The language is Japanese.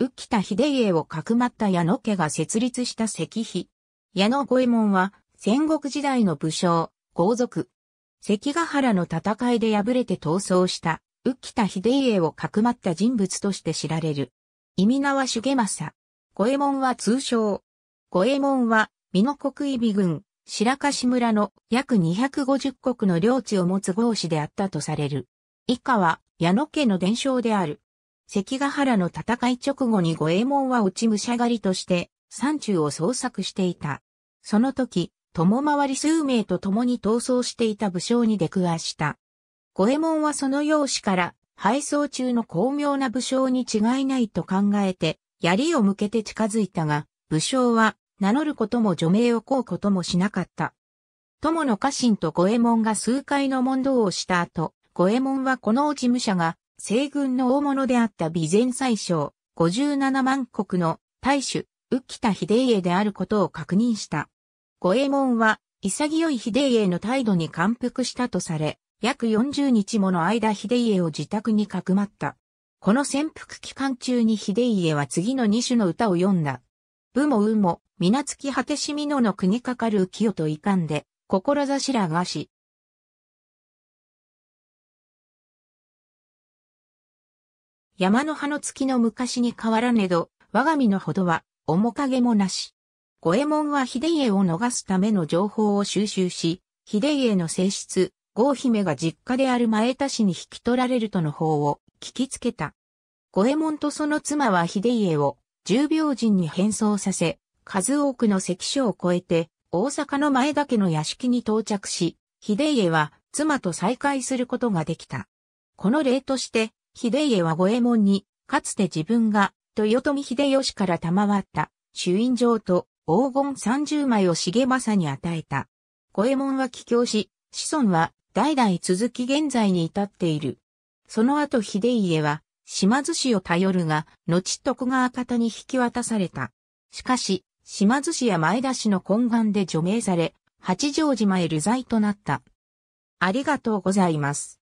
浮田秀家をかくまった矢野家が設立した石碑。矢野五右衛門は戦国時代の武将、豪族。関ヶ原の戦いで敗れて逃走した浮田秀家をかくまった人物として知られる。意味縄重政。五右衛門は通称。五右衛門は、美濃国伊比郡、白樫村の約250国の領地を持つ豪士であったとされる。以下は、矢野家の伝承である。関ヶ原の戦い直後に五右衛門は落ち武者狩りとして山中を捜索していた。その時、共回り数名と共に逃走していた武将に出くわした。五右衛門はその容姿から配送中の巧妙な武将に違いないと考えて、槍を向けて近づいたが、武将は名乗ることも除名を請うこともしなかった。友の家臣と五右衛門が数回の問答をした後、五右衛門はこの落ち武者が西軍の大物であった備前宰相、57万国の大主、浮田秀家であることを確認した。五右衛門は、潔い秀家の態度に感服したとされ、約40日もの間秀家を自宅にかくまった。この潜伏期間中に秀家は次の二種の歌を読んだ。武も武も、皆月果てしみのの国かかる浮世と遺憾で、志らがし、山の葉の月の昔に変わらねど、我が身のほどは、面影もなし。五右衛門は秀家を逃すための情報を収集し、秀家の性質、郷姫が実家である前田氏に引き取られるとの方を聞きつけた。五右衛門とその妻は秀家を重病人に変装させ、数多くの関所を越えて、大阪の前田家の屋敷に到着し、秀家は妻と再会することができた。この例として、秀家は五右衛門に、かつて自分が、豊臣秀吉から賜った、朱印状と黄金30枚を重政に与えた。五右衛門は帰郷し、子孫は代々続き現在に至っている。その後秀家は、島津氏を頼るが、後徳川方に引き渡された。しかし、島津氏や前田氏の懇願で除名され、八丈島へ流罪となった。ありがとうございます。